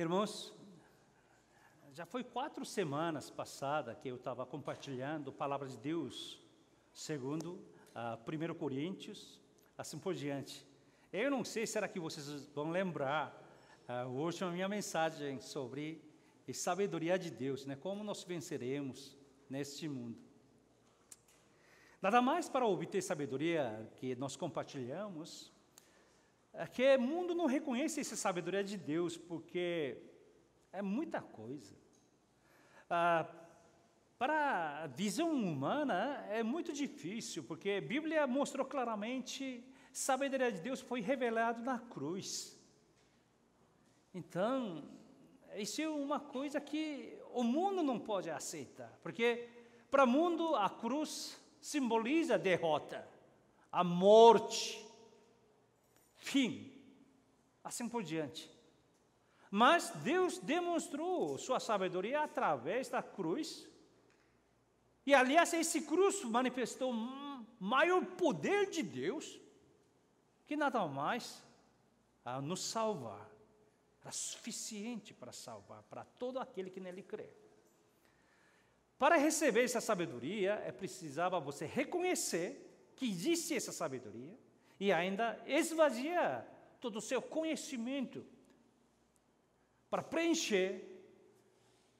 Irmãos, já foi quatro semanas passada que eu estava compartilhando a palavra de Deus, segundo a ah, 1 Coríntios, assim por diante. Eu não sei, será que vocês vão lembrar uh, hoje a minha mensagem sobre a sabedoria de Deus, né? como nós venceremos neste mundo. Nada mais para obter sabedoria que nós compartilhamos é que o mundo não reconhece essa sabedoria de Deus, porque é muita coisa. Ah, para a visão humana é muito difícil, porque a Bíblia mostrou claramente a sabedoria de Deus foi revelado na cruz. Então, isso é uma coisa que o mundo não pode aceitar, porque para o mundo a cruz simboliza a derrota, a morte fim. Assim por diante. Mas Deus demonstrou sua sabedoria através da cruz. E aliás, esse cruz manifestou maior poder de Deus, que nada mais a nos salvar. Era suficiente para salvar para todo aquele que nele crê. Para receber essa sabedoria, é precisava você reconhecer que existe essa sabedoria e ainda esvazia todo o seu conhecimento para preencher,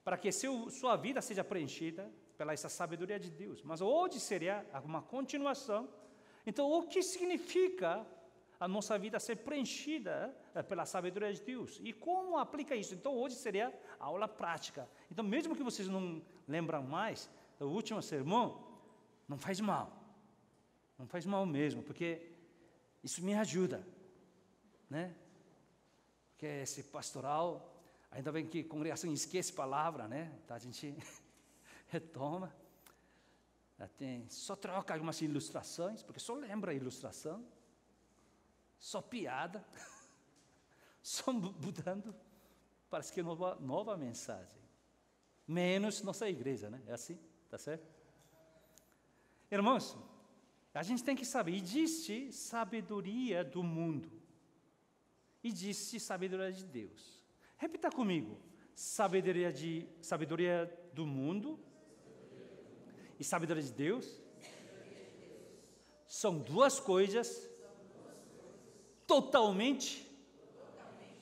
para que seu, sua vida seja preenchida pela essa sabedoria de Deus. Mas hoje seria uma continuação. Então, o que significa a nossa vida ser preenchida eh, pela sabedoria de Deus. E como aplica isso? Então, hoje seria a aula prática. Então, mesmo que vocês não lembram mais do último sermão, não faz mal. Não faz mal mesmo, porque isso me ajuda, né? Porque esse é pastoral, ainda bem que congregação esquece palavra, né? Então a gente retoma. Tem, só troca algumas ilustrações, porque só lembra a ilustração, só piada, só mudando, parece que é nova, nova mensagem. Menos nossa igreja, né? É assim, tá certo? Irmãos, a gente tem que saber, existe sabedoria do mundo. E Existe sabedoria de Deus. Repita comigo: sabedoria, de, sabedoria do mundo e sabedoria de Deus são duas coisas totalmente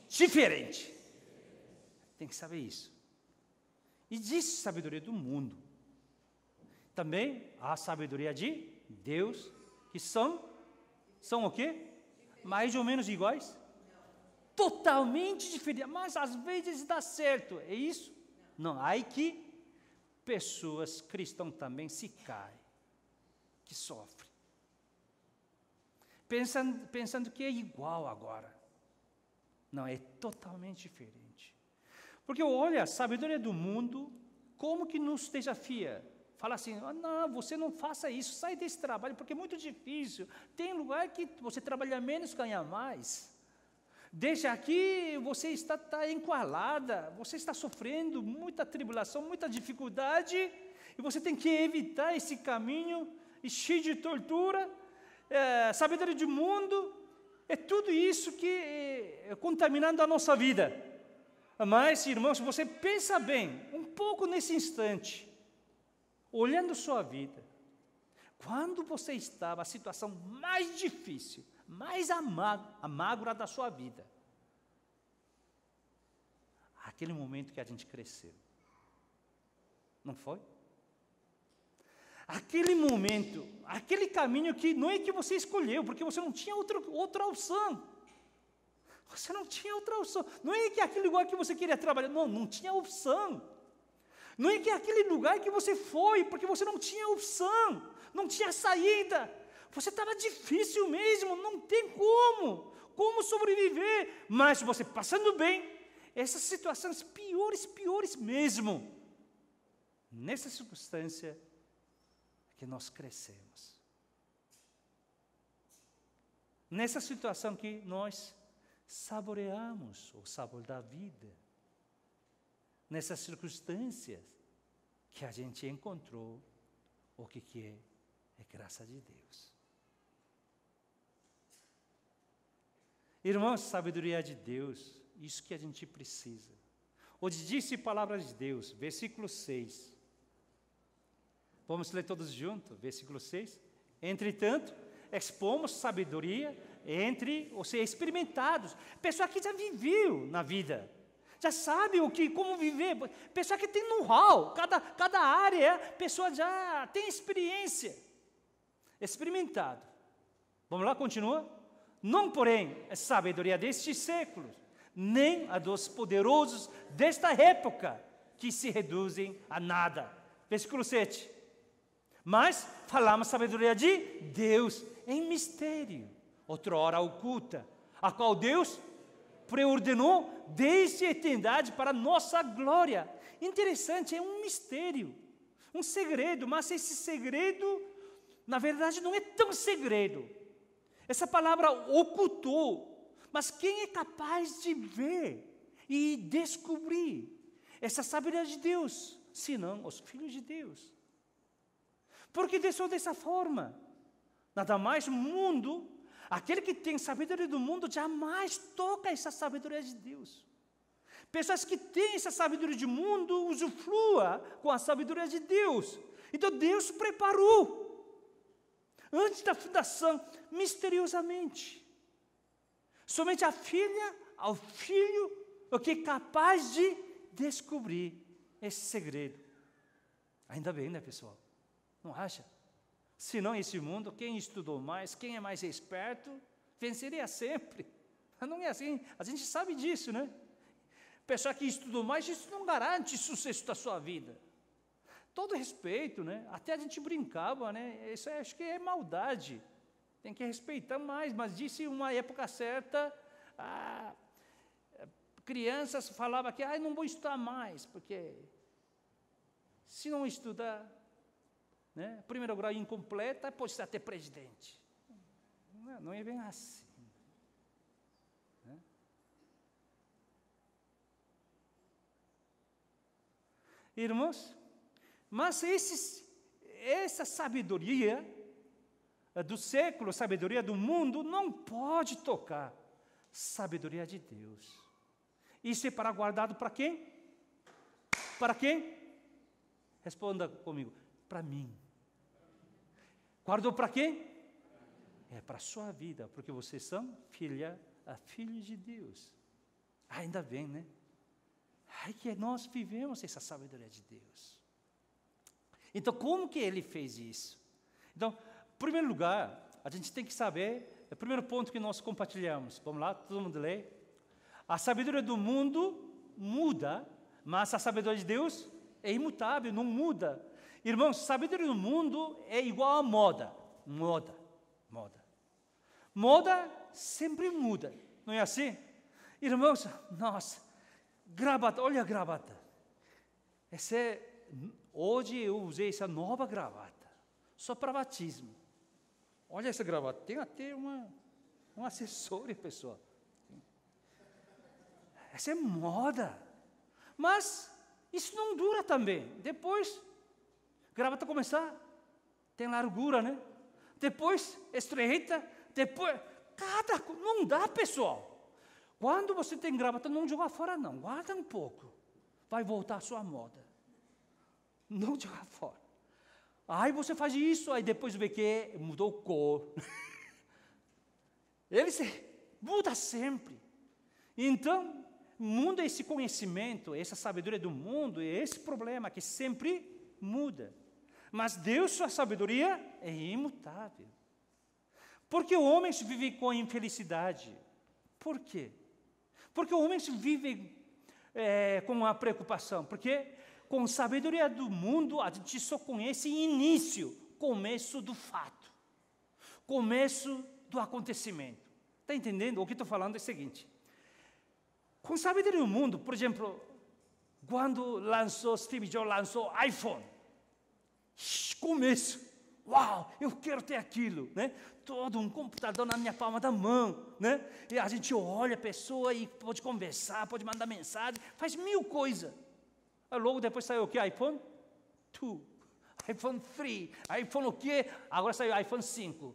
diferentes. Tem que saber isso. Existe sabedoria do mundo. Também há sabedoria de Deus, que são, são o quê? Mais ou menos iguais? Totalmente diferentes, mas às vezes dá certo, é isso? Não, aí que pessoas cristãs também se caem, que sofrem. Pensando, pensando que é igual agora. Não, é totalmente diferente. Porque olha, a sabedoria do mundo, como que nos desafia? fala assim: ah, não, você não faça isso, sai desse trabalho, porque é muito difícil. Tem lugar que você trabalha menos, ganha mais. Deixa aqui, você está, está encurralada, você está sofrendo muita tribulação, muita dificuldade, e você tem que evitar esse caminho cheio de tortura, é, sabedoria de mundo, é tudo isso que é, é contaminando a nossa vida. Mas, irmãos, se você pensa bem, um pouco nesse instante, olhando sua vida, quando você estava a situação mais difícil, mais amarga da sua vida, aquele momento que a gente cresceu, não foi? Aquele momento, aquele caminho que não é que você escolheu, porque você não tinha outro, outra opção. Você não tinha outra opção. Não é que aquele lugar que você queria trabalhar, não, não tinha opção. Não é que é aquele lugar que você foi, porque você não tinha opção, não tinha saída. Você estava difícil mesmo, não tem como, como sobreviver. Mas você passando bem, essas situações piores, piores mesmo. Nessa circunstância é que nós crescemos. Nessa situação que nós saboreamos o sabor da vida nessas circunstâncias que a gente encontrou o que, que é, é graça de Deus. Irmãos, sabedoria de Deus, isso que a gente precisa. Hoje disse palavras de Deus, versículo 6. Vamos ler todos juntos, versículo 6. Entretanto, expomos sabedoria entre os experimentados, pessoa que já viveu na vida, já sabe o que, como viver. Pessoa que tem know-how, cada, cada área, é, pessoa já tem experiência, experimentado. Vamos lá, continua? Não, porém, a é sabedoria deste século, nem a dos poderosos desta época, que se reduzem a nada. Versículo 7. Mas falamos sabedoria de Deus em mistério, outrora oculta, a qual Deus preordenou desde a eternidade para nossa glória. Interessante, é um mistério, um segredo, mas esse segredo, na verdade, não é tão segredo. Essa palavra ocultou, mas quem é capaz de ver e descobrir essa sabedoria de Deus, senão os filhos de Deus? Porque deixou dessa forma. Nada mais o mundo Aquele que tem sabedoria do mundo jamais toca essa sabedoria de Deus. Pessoas que têm essa sabedoria de mundo usufrua com a sabedoria de Deus. Então Deus preparou antes da fundação, misteriosamente. Somente a filha, ao filho, o que é capaz de descobrir esse segredo. Ainda bem, né, pessoal? Não acha? Senão, esse mundo, quem estudou mais, quem é mais esperto, venceria sempre. Não é assim, a gente sabe disso, né? Pessoa que estudou mais, isso não garante sucesso da sua vida. Todo respeito, né? Até a gente brincava, né? Isso é, acho que é maldade. Tem que respeitar mais, mas disse uma época certa, crianças falavam que ah, não vou estudar mais, porque se não estudar, né? primeiro grau incompleta, pode ser até presidente. Não, é, não é bem assim. Né? Irmãos, mas esses, essa sabedoria eh, do século, sabedoria do mundo, não pode tocar sabedoria de Deus. Isso é para guardado para quem? Para quem? Responda comigo. Para mim. Guardou para quê? É para a sua vida, porque vocês são filha, filhos de Deus. Ainda bem, né? Ai, que nós vivemos essa sabedoria de Deus. Então, como que ele fez isso? Então, em primeiro lugar, a gente tem que saber, é o primeiro ponto que nós compartilhamos. Vamos lá, todo mundo lê. A sabedoria do mundo muda, mas a sabedoria de Deus é imutável, não muda. Irmãos, sabedoria do mundo é igual a moda. Moda, moda. Moda sempre muda, não é assim? Irmãos, nossa, gravata, olha a gravata. Essa é, hoje eu usei essa nova gravata, só para batismo. Olha essa gravata, tem até uma, um acessório, pessoal. Essa é moda. Mas isso não dura também. Depois gravata começar, tem largura, né? Depois estreita, depois. Cada. Não dá, pessoal. Quando você tem gravata, então não joga fora, não. Guarda um pouco. Vai voltar à sua moda. Não joga fora. Aí você faz isso, aí depois vê que mudou cor. Ele se muda sempre. Então, muda esse conhecimento, essa sabedoria do mundo, esse problema que sempre muda. Mas Deus, sua sabedoria é imutável. Porque o homem vive com infelicidade. Por quê? Porque o homem vive é, com a preocupação. Porque com sabedoria do mundo a gente só conhece início, começo do fato, começo do acontecimento. Está entendendo? O que estou falando é o seguinte. Com sabedoria do mundo, por exemplo, quando lançou Steve Jobs lançou iPhone, começo. Uau, eu quero ter aquilo, né? Todo um computador na minha palma da mão, né? E a gente olha a pessoa e pode conversar, pode mandar mensagem, faz mil coisas. logo depois saiu o que? iPhone? 2, iPhone 3, iPhone o quê? Agora saiu iPhone 5.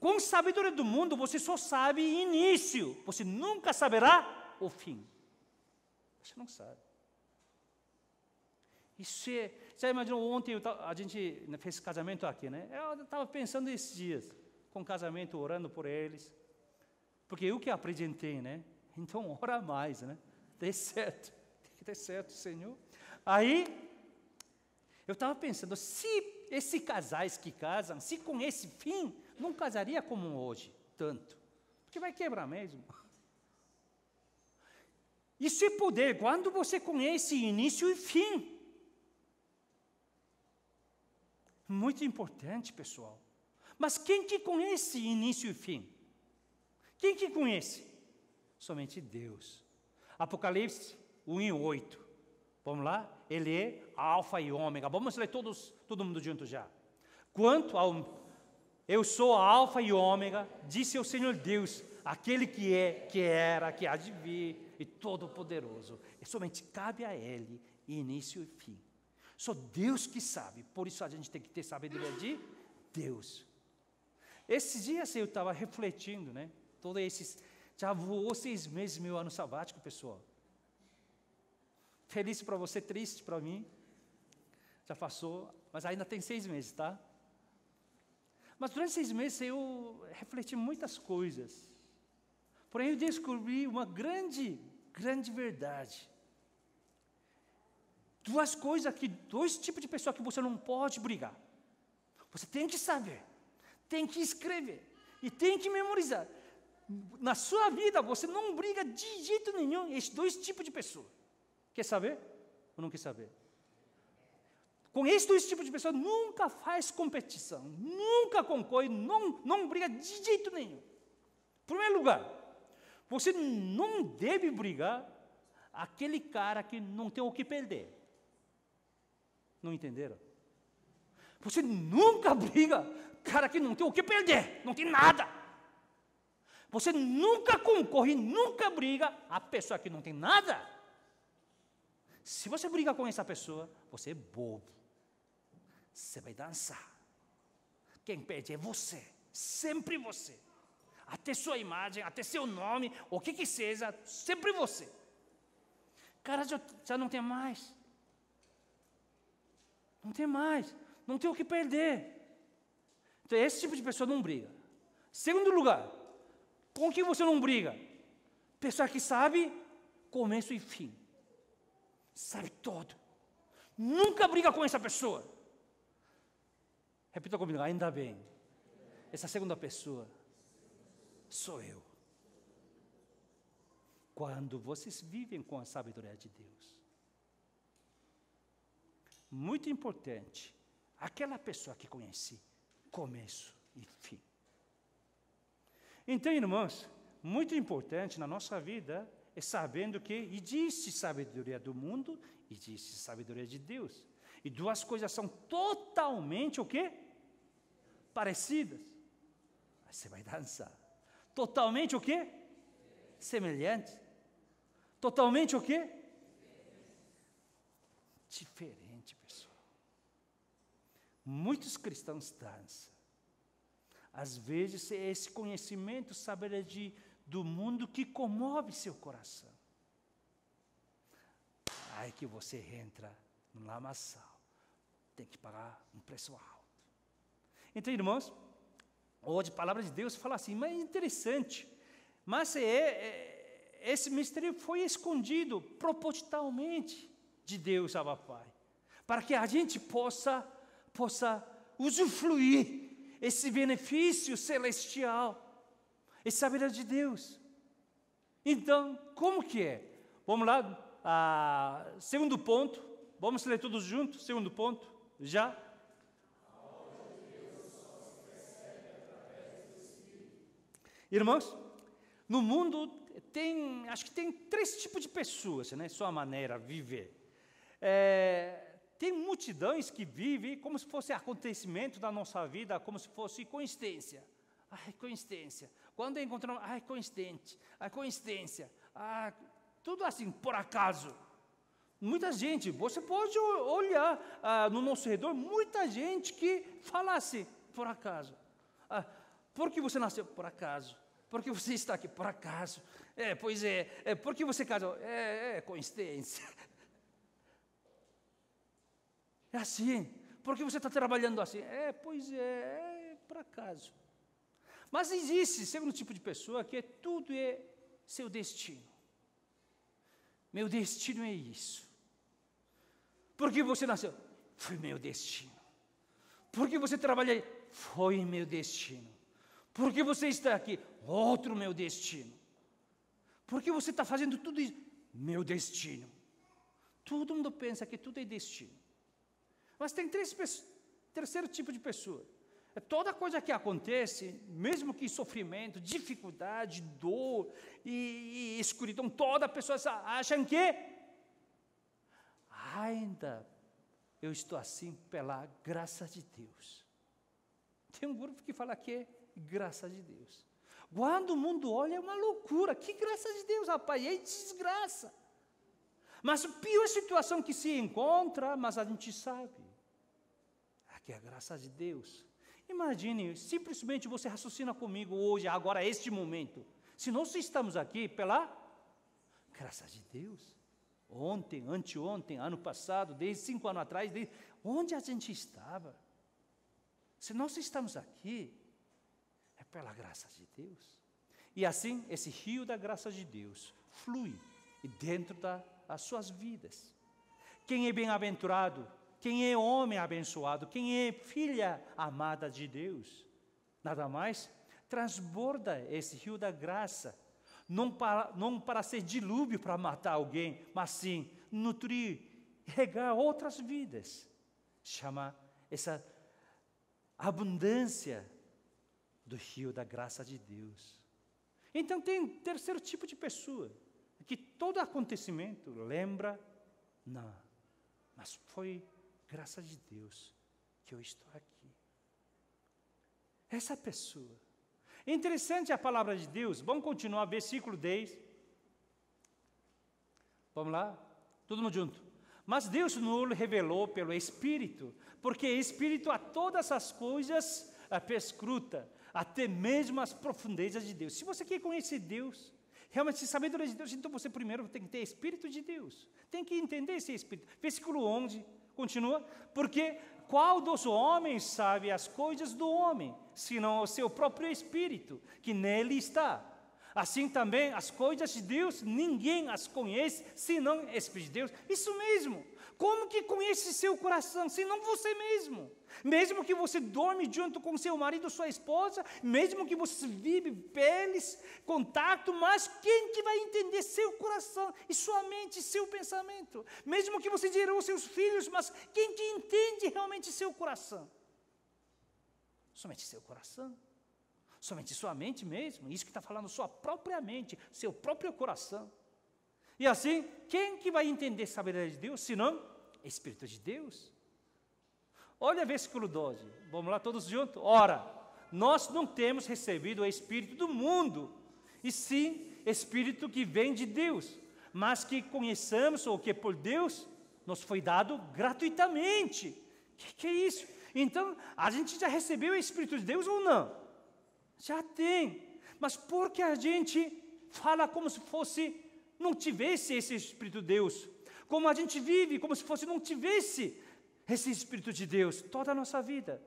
Com sabedoria do mundo, você só sabe início, você nunca saberá o fim. Você não sabe. Isso é você imagina ontem a gente fez casamento aqui, né? Eu estava pensando esses dias, com casamento, orando por eles. Porque eu que apresentei, né? Então ora mais, né? Dê certo. Tem que ter certo, Senhor. Aí eu estava pensando, se esses casais que casam, se com esse fim, não casaria como hoje, tanto. Porque vai quebrar mesmo. E se puder, quando você conhece início e fim. Muito importante, pessoal. Mas quem que conhece início e fim? Quem que conhece? Somente Deus. Apocalipse 1 e 8. Vamos lá? Ele é alfa e ômega. Vamos ler todos, todo mundo junto já. Quanto ao eu sou alfa e ômega, disse o Senhor Deus, aquele que é, que era, que há de vir e todo poderoso. E somente cabe a ele início e fim. Só Deus que sabe. Por isso a gente tem que ter sabedoria de Deus. Esses dias eu estava refletindo, né? Todos esses. Já voou seis meses meu ano sabático, pessoal. Feliz para você, triste para mim. Já passou, mas ainda tem seis meses, tá? Mas durante seis meses eu refleti muitas coisas. Porém, eu descobri uma grande, grande verdade. Duas coisas que, dois tipos de pessoas que você não pode brigar. Você tem que saber, tem que escrever e tem que memorizar. Na sua vida você não briga de jeito nenhum esses dois tipos de pessoa. Quer saber ou não quer saber? Com esses dois tipos de pessoas nunca faz competição, nunca concorre, não, não briga de jeito nenhum. Em primeiro lugar, você não deve brigar aquele cara que não tem o que perder. Não entenderam? Você nunca briga, cara que não tem o que perder, não tem nada. Você nunca concorre, nunca briga a pessoa que não tem nada. Se você briga com essa pessoa, você é bobo. Você vai dançar. Quem perde é você, sempre você. Até sua imagem, até seu nome, o que que seja, sempre você. Cara, já, já não tem mais. Não tem mais, não tem o que perder. Então, esse tipo de pessoa não briga. Segundo lugar, com quem você não briga? Pessoa que sabe começo e fim. Sabe todo. Nunca briga com essa pessoa. Repita comigo, ainda bem. Essa segunda pessoa sou eu. Quando vocês vivem com a sabedoria de Deus, muito importante, aquela pessoa que conheci, começo e fim. Então, irmãos, muito importante na nossa vida é sabendo que existe sabedoria do mundo, e existe sabedoria de Deus. E duas coisas são totalmente o quê? Parecidas. vai dançar Totalmente o quê? semelhantes Totalmente o quê? Diferente. Muitos cristãos dançam. Às vezes é esse conhecimento, saber é de, do mundo que comove seu coração. Aí que você entra no lamaçal. Tem que pagar um preço alto. Então, irmãos, hoje a palavra de Deus fala assim, mas é interessante. Mas é, é, esse mistério foi escondido propositalmente de Deus, Abba Pai, para que a gente possa possa usufruir esse benefício celestial, essa vida de Deus. Então, como que é? Vamos lá, ah, segundo ponto, vamos ler todos juntos, segundo ponto, já. Irmãos, no mundo tem, acho que tem três tipos de pessoas, né? Sua maneira de viver. É, tem multidões que vivem como se fosse acontecimento da nossa vida, como se fosse coincidência. Ai, coincidência. Quando encontramos, ai, coincidente, ai, coincidência. Ah, tudo assim, por acaso. Muita gente, você pode olhar ah, no nosso redor, muita gente que fala assim, por acaso. Ah, por que você nasceu? Por acaso. Por que você está aqui? Por acaso. É, pois é. é por que você casou? É, é coincidência. É assim. Por que você está trabalhando assim? É, pois é, é por acaso. Mas existe segundo tipo de pessoa que é tudo é seu destino. Meu destino é isso. Por que você nasceu? Foi meu destino. Por que você trabalha aí? Foi meu destino. Por que você está aqui? Outro meu destino. Por que você está fazendo tudo isso? Meu destino. Todo mundo pensa que tudo é destino. Mas tem três, terceiro tipo de pessoa. É toda coisa que acontece, mesmo que sofrimento, dificuldade, dor e, e escuridão, toda pessoa acha que ah, ainda eu estou assim pela graça de Deus. Tem um grupo que fala que é graça de Deus. Quando o mundo olha, é uma loucura. Que graça de Deus, rapaz, é desgraça. Mas a pior situação que se encontra, mas a gente sabe. Aqui é a graça de Deus. Imagine, simplesmente você raciocina comigo hoje, agora, este momento. Se nós estamos aqui pela graça de Deus. Ontem, anteontem, ano passado, desde cinco anos atrás, desde onde a gente estava. Se nós estamos aqui, é pela graça de Deus. E assim, esse rio da graça de Deus flui dentro das suas vidas. Quem é bem-aventurado? quem é homem abençoado, quem é filha amada de Deus. Nada mais, transborda esse rio da graça, não para, não para ser dilúvio para matar alguém, mas sim nutrir, regar outras vidas. Chama essa abundância do rio da graça de Deus. Então tem terceiro tipo de pessoa, que todo acontecimento lembra, não, mas foi graças de Deus que eu estou aqui. Essa pessoa. interessante a palavra de Deus. Vamos continuar, versículo 10. Vamos lá? Todo mundo junto. Mas Deus nos revelou pelo Espírito, porque Espírito a todas as coisas perscruta, até mesmo as profundezas de Deus. Se você quer conhecer Deus, realmente sabedoria de Deus, então você primeiro tem que ter Espírito de Deus. Tem que entender esse Espírito. Versículo 11. Continua. Porque qual dos homens sabe as coisas do homem, senão o seu próprio espírito, que nele está? Assim também as coisas de Deus, ninguém as conhece, senão o Espírito de Deus. Isso mesmo. Como que conhece seu coração, senão você mesmo? Mesmo que você dorme junto com seu marido, sua esposa, mesmo que você vive peles, contato, mas quem que vai entender seu coração e sua mente, seu pensamento? Mesmo que você gerou seus filhos, mas quem que entende realmente seu coração? Somente seu coração. Somente sua mente mesmo, isso que está falando sua própria mente, seu próprio coração. E assim, quem que vai entender a sabedoria de Deus, senão Espírito de Deus? Olha o versículo 12. Vamos lá todos juntos? Ora, nós não temos recebido o Espírito do mundo, e sim Espírito que vem de Deus, mas que conheçamos o que por Deus nos foi dado gratuitamente. O que, que é isso? Então, a gente já recebeu o Espírito de Deus ou não? Já tem. Mas por que a gente fala como se fosse não tivesse esse Espírito de Deus? Como a gente vive como se fosse não tivesse? esse Espírito de Deus toda a nossa vida.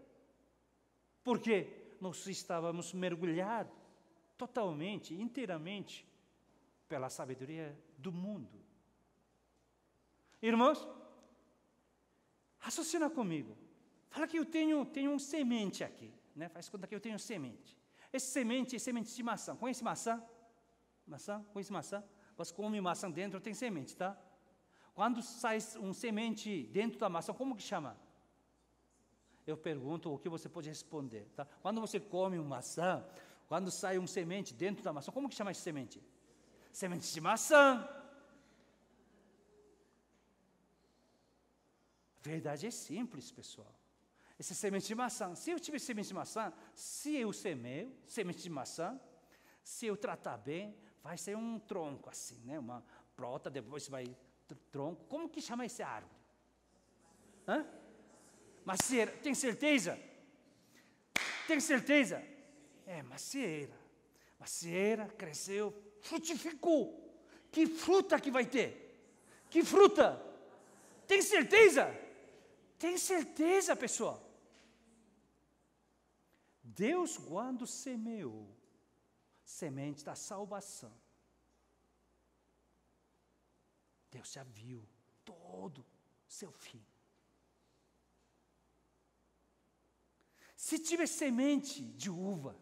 Porque nós estávamos mergulhados totalmente, inteiramente, pela sabedoria do mundo. Irmãos, raciocina comigo. Fala que eu tenho, tenho um semente aqui. Né? Faz conta que eu tenho semente. Esse semente é semente de maçã. Conhece maçã? Maçã? Conhece maçã? Você come maçã dentro, tem semente, tá? Quando sai um semente dentro da maçã, como que chama? Eu pergunto o que você pode responder. Tá? Quando você come uma maçã, quando sai um semente dentro da maçã, como que chama essa semente? Semente de maçã. Verdade é simples, pessoal. Essa semente de maçã. Se eu tiver semente de maçã, se eu semeio semente de maçã, se eu tratar bem, vai ser um tronco assim, né? Uma prota, depois vai tronco. Como que chama essa árvore? Hã? Macieira. Tem certeza? Tem certeza? É, macieira. Macieira cresceu, frutificou. Que fruta que vai ter? Que fruta? Tem certeza? Tem certeza, pessoal? Deus, quando semeou semente da salvação, Deus já viu todo seu fim. Se tiver semente de uva,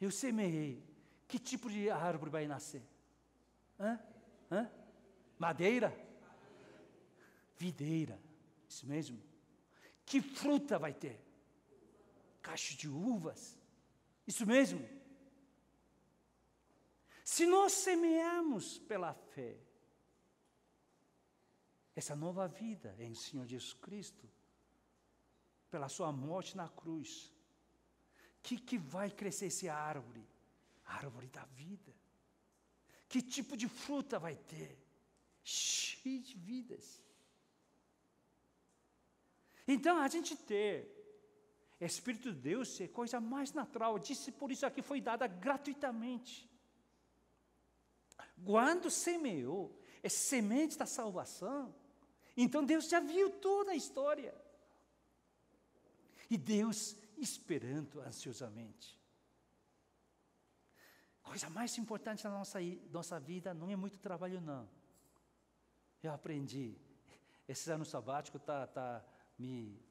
eu semeei, que tipo de árvore vai nascer? Hã? Hã? Madeira? Videira, isso mesmo. Que fruta vai ter? Cacho de uvas, isso mesmo. Se nós semeamos pela fé, essa nova vida em Senhor Jesus Cristo, pela sua morte na cruz, que que vai crescer essa árvore? A árvore da vida. Que tipo de fruta vai ter? Cheio de vidas. Então a gente ter Espírito de Deus é coisa mais natural. Eu disse por isso aqui foi dada gratuitamente. Quando semeou, é semente da salvação. Então Deus já viu toda a história. E Deus esperando ansiosamente. coisa mais importante na nossa, nossa vida não é muito trabalho, não. Eu aprendi. Esse ano sabático está tá, me.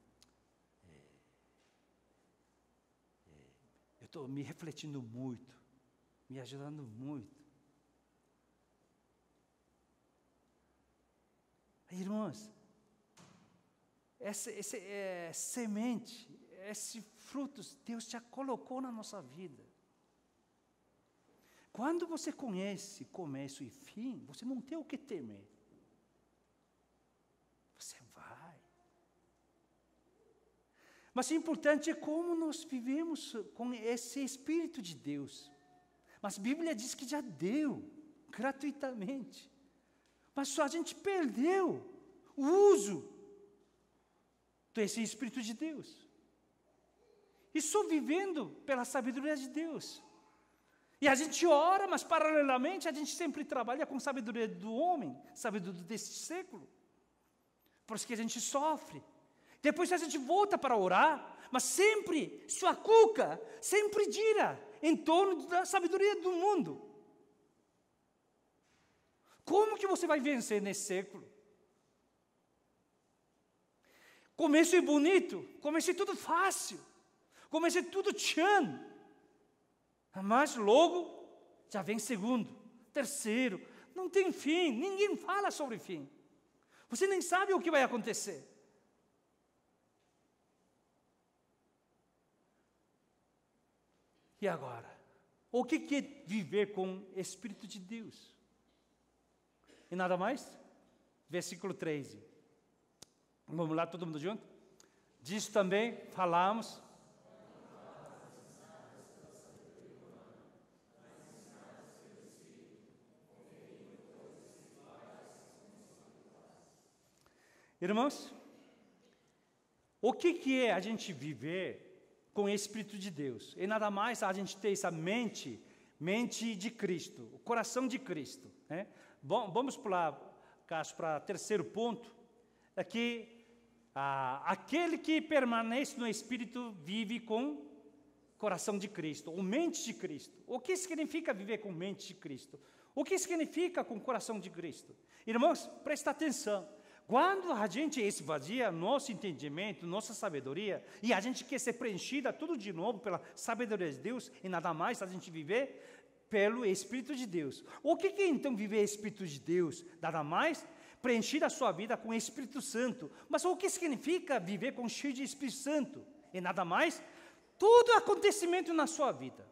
É, é, eu estou me refletindo muito, me ajudando muito. Irmãos, essa, essa é, semente, esses frutos, Deus já colocou na nossa vida. Quando você conhece começo e fim, você não tem o que temer. Você vai. Mas o é importante é como nós vivemos com esse Espírito de Deus. Mas a Bíblia diz que já deu gratuitamente. Pastor, a gente perdeu o uso desse Espírito de Deus. E só vivendo pela sabedoria de Deus. E a gente ora, mas paralelamente a gente sempre trabalha com sabedoria do homem, sabedoria deste século. Por isso que a gente sofre. Depois a gente volta para orar, mas sempre sua cuca sempre gira em torno da sabedoria do mundo. Como que você vai vencer nesse século? Comecei bonito, comecei tudo fácil, comecei tudo tchan, mas logo já vem segundo, terceiro, não tem fim, ninguém fala sobre fim. Você nem sabe o que vai acontecer. E agora? O que é viver com o Espírito de Deus? E nada mais? Versículo 13. Vamos lá, todo mundo junto? Disso também falamos. Irmãos, o que, que é a gente viver com o Espírito de Deus? E nada mais a gente ter essa mente, mente de Cristo, o coração de Cristo. Né? Bom, vamos pular, Cássio, para terceiro ponto. É que ah, aquele que permanece no Espírito vive com coração de Cristo, ou mente de Cristo. O que significa viver com mente de Cristo? O que significa com coração de Cristo? Irmãos, presta atenção. Quando a gente esvazia nosso entendimento, nossa sabedoria, e a gente quer ser preenchida tudo de novo pela sabedoria de Deus e nada mais a gente viver, pelo Espírito de Deus. O que é então viver Espírito de Deus? Nada mais? Preencher a sua vida com o Espírito Santo. Mas o que significa viver com cheio de Espírito Santo? E nada mais? Todo acontecimento na sua vida.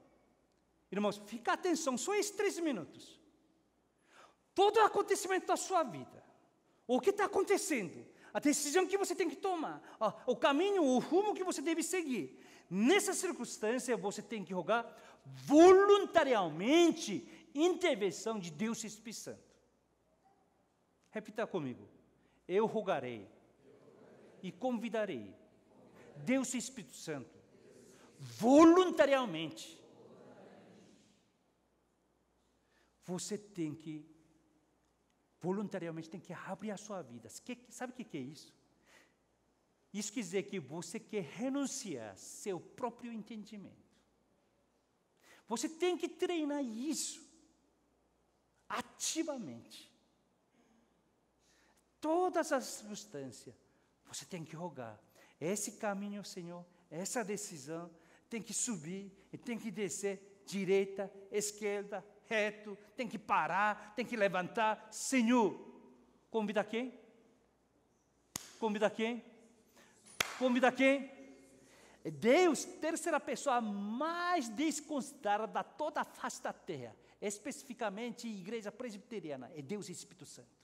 Irmãos, fica atenção, só esses três minutos. Todo acontecimento da sua vida. O que está acontecendo? A decisão que você tem que tomar, o caminho, o rumo que você deve seguir. Nessa circunstância, você tem que rogar voluntariamente intervenção de Deus Espírito Santo. Repita comigo. Eu rogarei e convidarei Deus Espírito Santo voluntariamente. Você tem que voluntariamente tem que abrir a sua vida. sabe o que é isso? Isso quer dizer que você quer renunciar seu próprio entendimento você tem que treinar isso ativamente. Todas as circunstâncias, você tem que rogar. Esse caminho, Senhor, essa decisão, tem que subir e tem que descer, direita, esquerda, reto, tem que parar, tem que levantar. Senhor, convida quem? Convida quem? Convida quem? É Deus, terceira pessoa mais desconsiderada da toda a face da terra, especificamente igreja presbiteriana, é Deus Espírito Santo.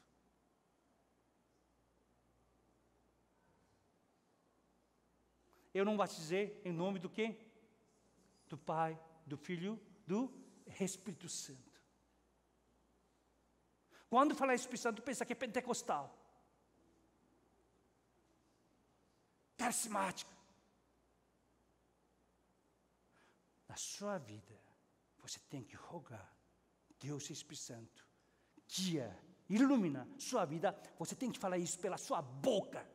Eu não vou dizer em nome do quê? Do Pai, do Filho, do Espírito Santo. Quando fala Espírito Santo, pensa que é pentecostal. Carismático na sua vida, você tem que rogar. Deus Espírito Santo, guia, ilumina sua vida. Você tem que falar isso pela sua boca.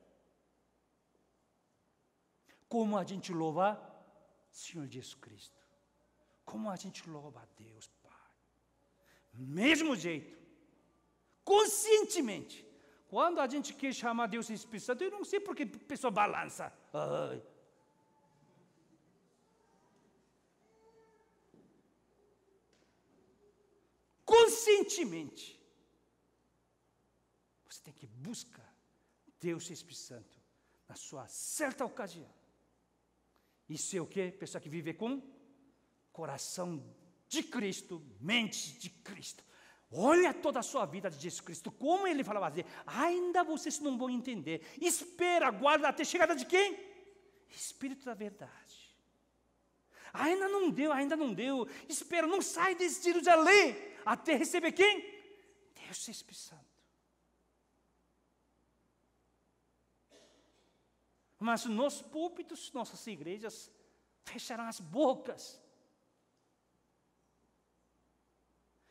Como a gente louva Senhor Jesus Cristo. Como a gente louva a Deus, Pai. Mesmo jeito, conscientemente. Quando a gente quer chamar Deus Espírito Santo, eu não sei porque a pessoa balança. Ai conscientemente. Você tem que buscar Deus Espírito Santo na sua certa ocasião. Isso é o que? Pessoa que vive com coração de Cristo, mente de Cristo. Olha toda a sua vida de Jesus Cristo, como ele falava assim, ainda vocês não vão entender. Espera, aguarda até chegada de quem? Espírito da verdade. Ainda não deu, ainda não deu. Espera, não sai desse tiro de Jerusalém até receber quem? Deus Espírito Santo. Mas nos púlpitos, nossas igrejas fecharão as bocas.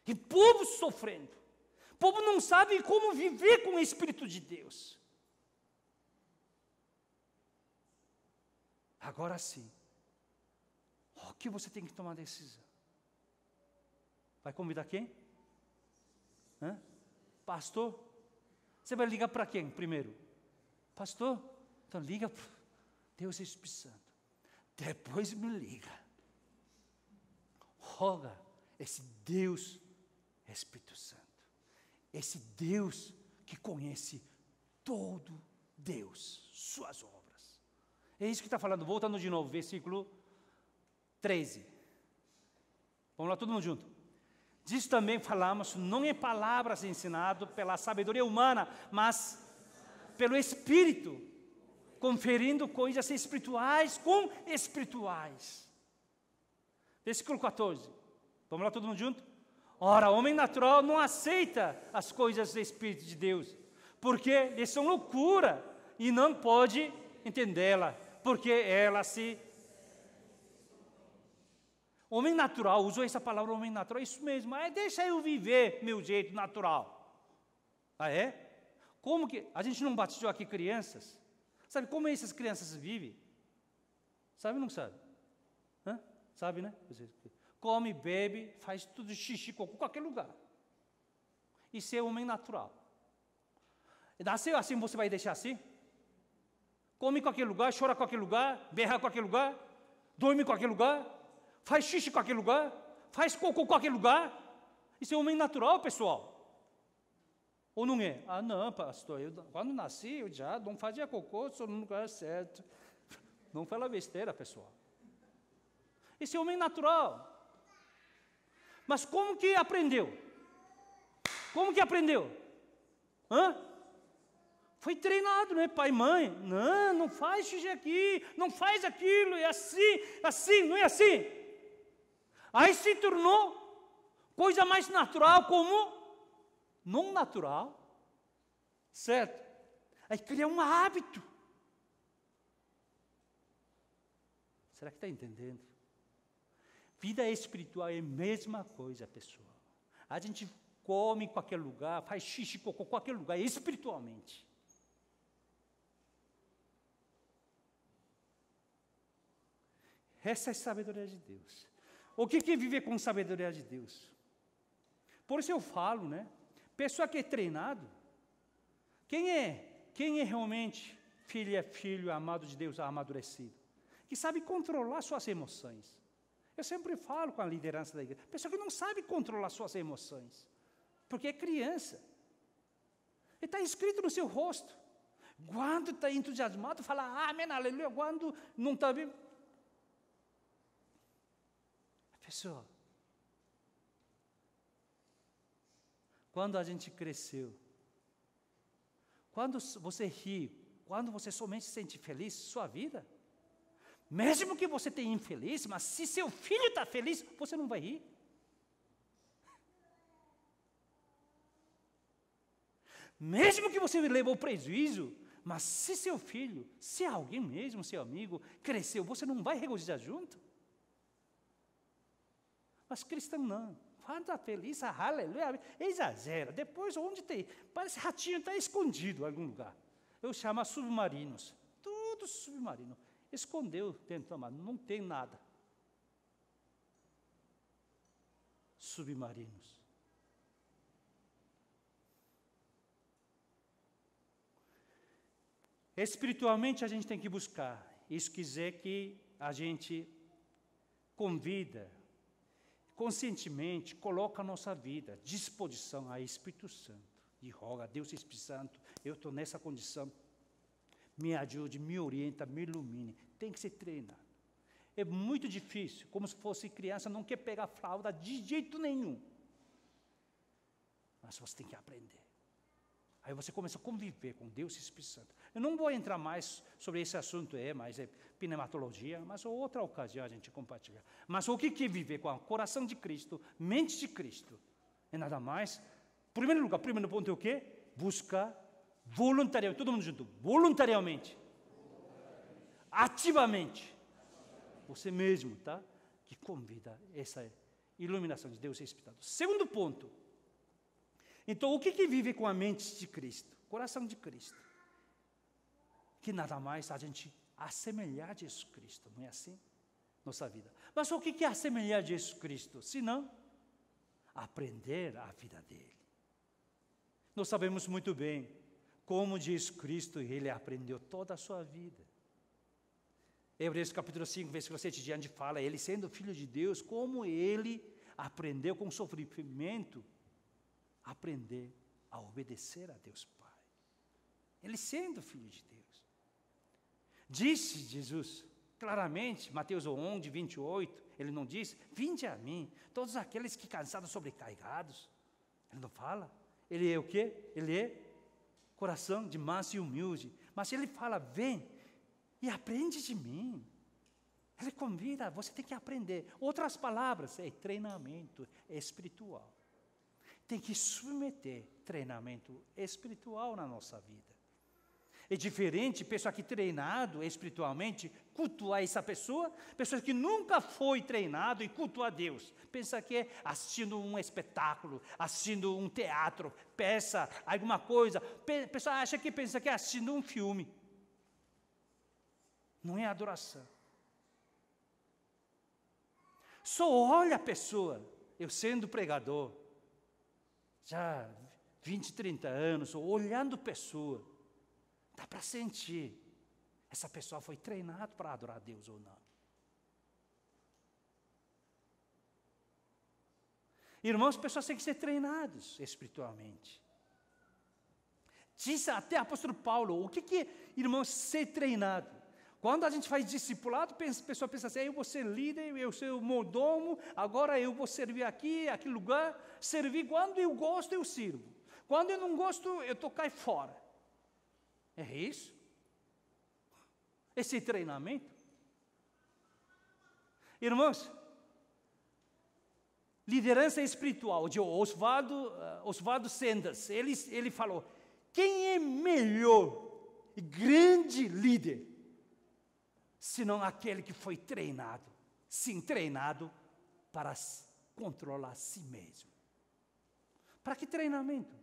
E povo sofrendo. O povo não sabe como viver com o Espírito de Deus. Agora sim. O que você tem que tomar decisão? Vai convidar quem? Hã? Pastor? Você vai ligar para quem primeiro? Pastor? Então liga para Deus Espírito Santo. Depois me liga. Roga esse Deus Espírito Santo. Esse Deus que conhece todo Deus, suas obras. É isso que está falando. Voltando de novo, versículo 13. Vamos lá, todo mundo junto. Disso também falamos, não em palavras ensinado pela sabedoria humana, mas pelo Espírito, conferindo coisas espirituais com espirituais. Versículo 14. Vamos lá todo mundo junto? Ora, o homem natural não aceita as coisas do Espírito de Deus, porque eles são loucura e não pode entendê-la, porque ela se Homem natural, usou essa palavra homem natural, é isso mesmo, deixa eu viver meu jeito natural. Ah, é? Como que. A gente não batizou aqui crianças? Sabe como essas crianças vivem? Sabe ou não sabe? Hã? Sabe, né? Come, bebe, faz tudo xixi, cocô, qualquer lugar. Isso é homem natural. Nasceu assim, você vai deixar assim? Come em qualquer lugar, chora em qualquer lugar, berra em qualquer lugar, dorme em qualquer lugar, faz xixi com aquele lugar, faz cocô com aquele lugar. Isso é homem natural, pessoal. Ou não é? Ah, não, pastor, eu, quando nasci, eu já não fazia cocô, só no lugar certo. Não fala besteira, pessoal. Isso é homem natural. Mas como que aprendeu? Como que aprendeu? Hã? Foi treinado, né? Pai e mãe. Não, não faz xixi aqui, não faz aquilo, é assim, assim, não é assim. Aí se tornou coisa mais natural como não natural. Certo? Aí cria um hábito. Será que está entendendo? Vida espiritual é a mesma coisa, pessoal. A gente come em qualquer lugar, faz xixi, cocô, qualquer lugar, espiritualmente. Essa é a sabedoria de Deus. O que é viver com sabedoria de Deus? Por isso eu falo, né? Pessoa que é treinado, quem é? Quem é realmente filho é filho amado de Deus, amadurecido? Que sabe controlar suas emoções. Eu sempre falo com a liderança da igreja, pessoa que não sabe controlar suas emoções, porque é criança. E está escrito no seu rosto. Quando está entusiasmado, fala amém, aleluia. Quando não está bem, Pessoa, quando a gente cresceu, quando você ri, quando você somente se sente feliz, sua vida, mesmo que você tenha infeliz, mas se seu filho está feliz, você não vai rir. Mesmo que você levou prejuízo, mas se seu filho, se alguém mesmo, seu amigo, cresceu, você não vai regozijar junto? Mas cristão não. Quanta feliz, aleluia, exagera. Depois, onde tem? Parece ratinho está escondido em algum lugar. Eu chamo submarinos. Tudo submarino. Escondeu dentro da mar, não tem nada. Submarinos. Espiritualmente a gente tem que buscar. Isso quer dizer que a gente convida conscientemente coloca a nossa vida à disposição a Espírito Santo e roga Deus Espírito Santo, eu estou nessa condição, me ajude, me orienta, me ilumine. Tem que ser treinado. É muito difícil, como se fosse criança, não quer pegar fralda de jeito nenhum. Mas você tem que aprender. Aí você começa a conviver com Deus e Espírito Santo. Eu não vou entrar mais sobre esse assunto, é, mas é pneumatologia, mas outra ocasião a gente compartilha. Mas o que é viver com o coração de Cristo, mente de Cristo? É nada mais. Primeiro lugar, primeiro ponto é o quê? Busca voluntariamente, todo mundo junto, voluntariamente, ativamente, você mesmo, tá? Que convida essa iluminação de Deus e Espírito Santo. Segundo ponto, então, o que, que vive com a mente de Cristo? Coração de Cristo. Que nada mais a gente assemelhar a Jesus Cristo, não é assim? Nossa vida. Mas o que, que é assemelhar a Jesus Cristo? Se não, aprender a vida dele. Nós sabemos muito bem como Jesus Cristo, ele aprendeu toda a sua vida. Hebreus capítulo 5, versículo 7 diante fala, ele sendo filho de Deus, como ele aprendeu com sofrimento aprender a obedecer a Deus Pai. Ele sendo filho de Deus. Disse Jesus claramente, Mateus 11, 28, ele não diz: Vinde a mim, todos aqueles que cansados, sobrecarregados. Ele não fala. Ele é o quê? Ele é coração de manso e humilde. Mas ele fala: Vem e aprende de mim. Ele convida, você tem que aprender. Outras palavras, é treinamento espiritual tem que submeter treinamento espiritual na nossa vida. É diferente pessoa que treinado espiritualmente cultuar essa pessoa, pessoa que nunca foi treinado e cultua Deus. Pensa que é assistindo um espetáculo, assistindo um teatro, peça, alguma coisa. Pessoa acha que pensa que é assistindo um filme. Não é adoração. Só olha a pessoa, eu sendo pregador, já 20, 30 anos, ou olhando pessoa, dá para sentir. Essa pessoa foi treinada para adorar Deus ou não. Irmãos, pessoas têm que ser treinados espiritualmente. Diz até o apóstolo Paulo, o que que, irmãos, ser treinado? Quando a gente faz discipulado, a pessoa pensa assim: eu vou ser líder, eu sou mordomo, agora eu vou servir aqui, aquele lugar. Servir quando eu gosto, eu sirvo. Quando eu não gosto, eu estou cai fora. É isso? Esse treinamento? Irmãos, liderança espiritual de Osvaldo, eh, Osvaldo Sendas, ele, ele falou: quem é melhor grande líder? senão aquele que foi treinado, sim, treinado para controlar si mesmo. Para que treinamento?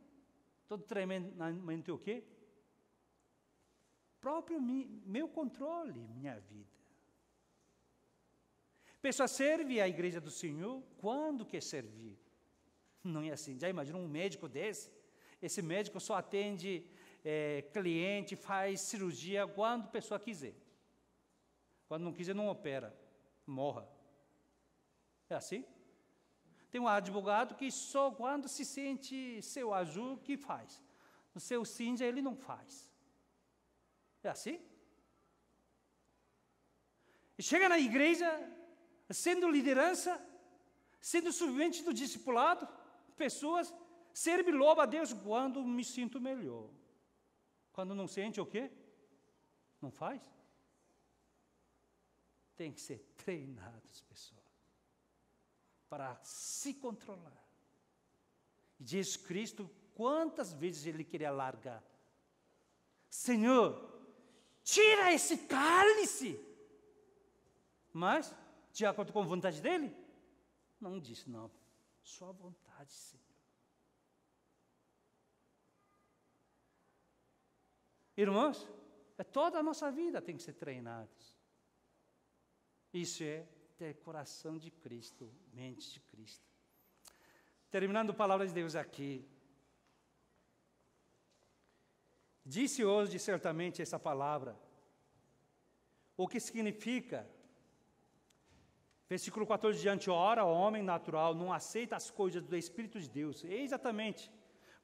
Todo treinamento é o quê? Próprio meu controle, minha vida. Pessoa serve à igreja do Senhor quando quer servir. Não é assim. Já imagina um médico desse? Esse médico só atende é, cliente, faz cirurgia quando a pessoa quiser. Quando não quiser, não opera. Morra. É assim? Tem um advogado que só quando se sente seu azul que faz. No seu cinza ele não faz. É assim? Chega na igreja, sendo liderança, sendo subvente do discipulado, pessoas, serve e louva a Deus quando me sinto melhor. Quando não sente o quê? Não faz? têm que ser treinados, pessoal, para se controlar. E diz Cristo quantas vezes ele queria largar. Senhor, tira esse cálice. Mas, de acordo com a vontade dele, não disse, não. Sua vontade, Senhor. Irmãos, é toda a nossa vida tem que ser treinados. Isso é ter coração de Cristo, mente de Cristo. Terminando a palavra de Deus aqui. Disse hoje certamente essa palavra. O que significa? Versículo 14 diante, ora, o homem natural não aceita as coisas do Espírito de Deus. Exatamente.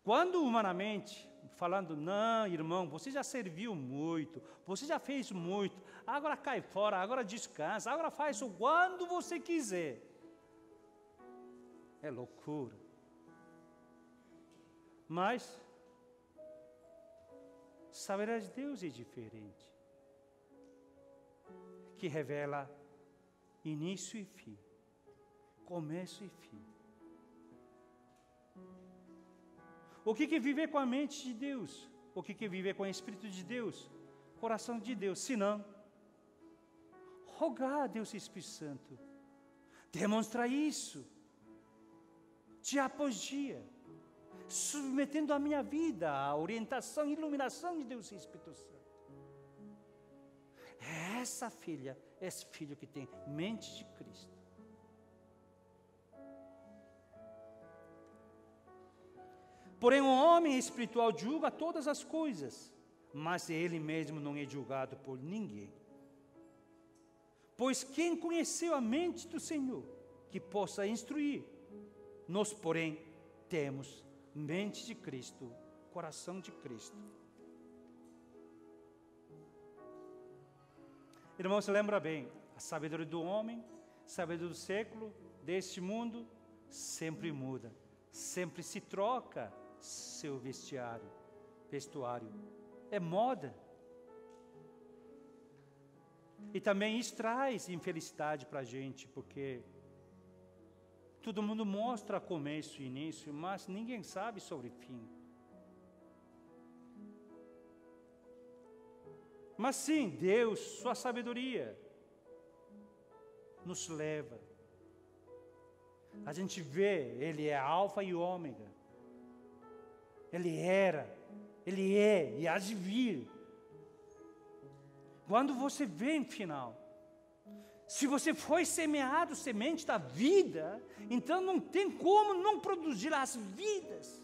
Quando humanamente falando: não, irmão, você já serviu muito, você já fez muito, agora cai fora, agora descansa, agora faz o quando você quiser. É loucura. Mas, saber de Deus é diferente que revela início e fim, começo e fim. O que, que viver com a mente de Deus? O que, que viver com o Espírito de Deus? Coração de Deus, se não, rogar a Deus Espírito Santo, demonstrar isso, te após submetendo a minha vida à orientação e iluminação de Deus Espírito Santo. É essa filha, esse filho que tem mente de Cristo. Porém, o homem espiritual julga todas as coisas, mas ele mesmo não é julgado por ninguém. Pois quem conheceu a mente do Senhor que possa instruir? Nós, porém, temos mente de Cristo, coração de Cristo. Irmãos, lembra bem, a sabedoria do homem, a sabedoria do século, deste mundo, sempre muda, sempre se troca seu vestiário, vestuário. É moda. E também isso traz infelicidade para a gente, porque todo mundo mostra começo e início, mas ninguém sabe sobre fim. Mas sim, Deus, Sua sabedoria, nos leva. A gente vê, Ele é Alfa e Ômega. Ele era, Ele é e há de vir. Quando você vê em final, se você foi semeado semente da vida, então não tem como não produzir as vidas.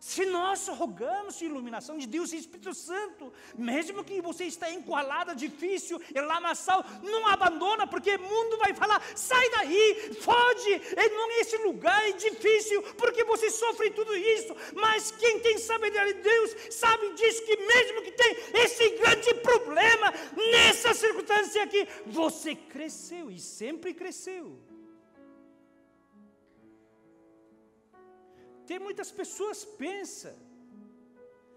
Se nós rogamos a iluminação de Deus e Espírito Santo, mesmo que você está encurralada, difícil, e lamaçal, não abandona, porque o mundo vai falar, sai daí, foge, e não é esse lugar é difícil, porque você sofre tudo isso, mas quem tem sabedoria de Deus, sabe disso, que mesmo que tem esse grande problema, nessa circunstância aqui, você cresceu e sempre cresceu. Tem muitas pessoas pensa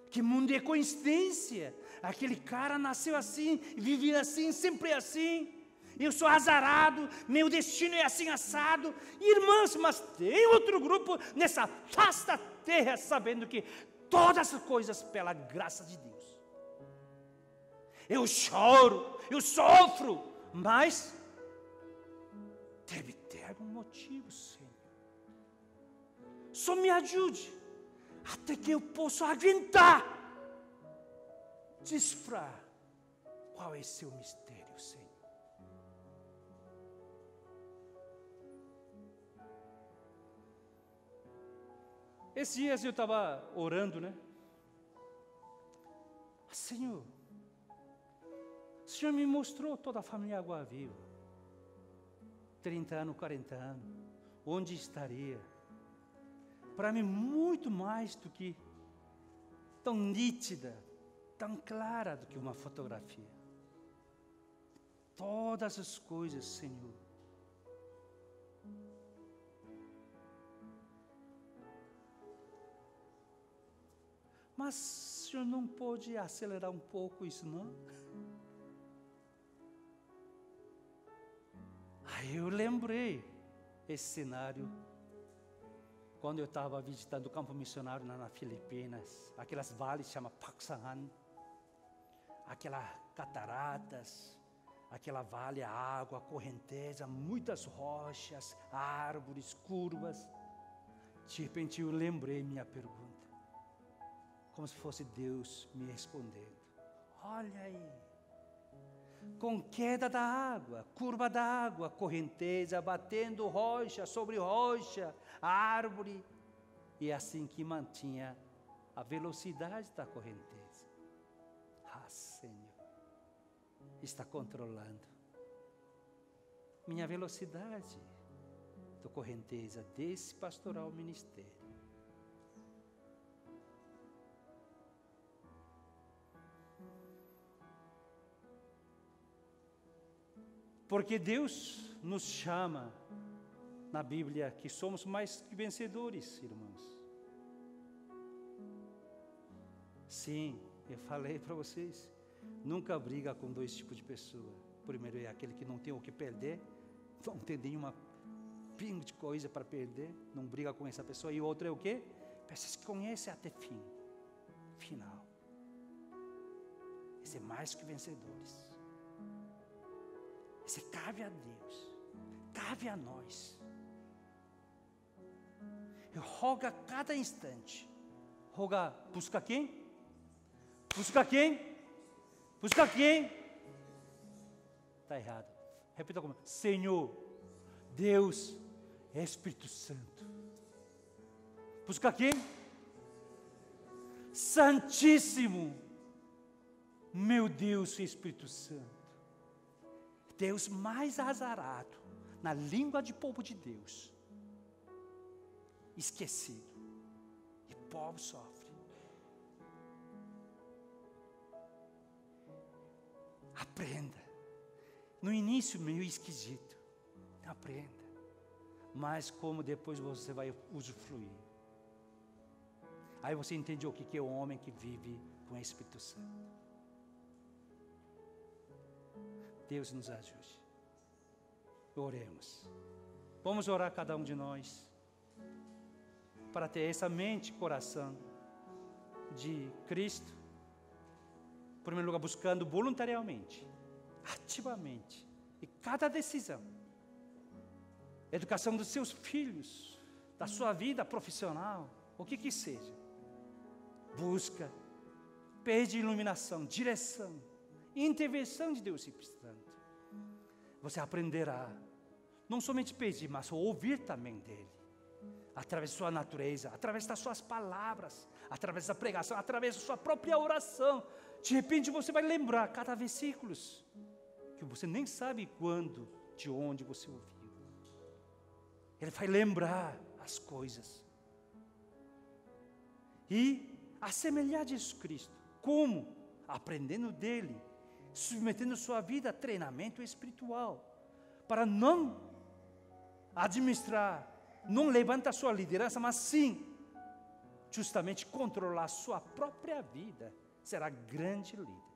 que mundo é coincidência. Aquele cara nasceu assim, vive assim, sempre é assim. Eu sou azarado, meu destino é assim assado. Irmãos, mas tem outro grupo nessa vasta terra sabendo que todas as coisas pela graça de Deus. Eu choro, eu sofro, mas deve ter algum motivo, só me ajude, até que eu possa aguentar. Desfrar qual é seu mistério, Senhor. Esse dias eu estava orando, né? Ah, Senhor, o Senhor me mostrou toda a família Água Viva. 30 anos, 40 anos. Onde estaria? para mim, muito mais do que tão nítida, tão clara do que uma fotografia. Todas as coisas, Senhor. Mas o Senhor não pode acelerar um pouco isso, não? Aí eu lembrei esse cenário quando eu estava visitando o campo missionário na, na Filipinas, aquelas vales chama Paksahan, aquelas cataratas, aquela vale, água, correnteza, muitas rochas, árvores, curvas. De repente eu lembrei minha pergunta, como se fosse Deus me respondendo. Olha aí, com queda da água, curva da água, correnteza, batendo rocha sobre rocha, árvore, e é assim que mantinha a velocidade da correnteza. Ah, Senhor, está controlando minha velocidade da correnteza desse pastoral ministério. Porque Deus nos chama na Bíblia que somos mais que vencedores, irmãos. Sim, eu falei para vocês. Nunca briga com dois tipos de pessoa. Primeiro é aquele que não tem o que perder, não tem nenhuma pingo de coisa para perder, não briga com essa pessoa. E o outro é o quê? Pessoas que conhecem até fim, final. Esse é mais que vencedores. Isso cabe a Deus, cabe a nós. Eu rogo a cada instante. Roga, busca quem? Busca quem? Busca quem? Está errado. Repita comigo. Senhor, Deus, é Espírito Santo. Busca quem? Santíssimo, meu Deus e Espírito Santo. Deus mais azarado, na língua de povo de Deus, esquecido. E povo sofre. Aprenda. No início meio esquisito. Aprenda. Mas como depois você vai usufruir. Aí você entende o que é o homem que vive com o Espírito Santo. Deus nos ajude. Oremos. Vamos orar cada um de nós para ter essa mente e coração de Cristo. Em primeiro lugar, buscando voluntariamente, ativamente, e cada decisão. Educação dos seus filhos, da sua vida profissional, o que que seja. Busca, pede iluminação, direção, intervenção de Deus se precisando você aprenderá não somente pedir, mas ouvir também dele. Através de sua natureza, através das suas palavras, através da pregação, através da sua própria oração. De repente você vai lembrar cada versículo que você nem sabe quando, de onde você ouviu. Ele vai lembrar as coisas. E assemelhar Jesus Cristo. Como? Aprendendo dele submetendo sua vida a treinamento espiritual, para não administrar, não levantar sua liderança, mas sim, justamente controlar sua própria vida. Será grande líder.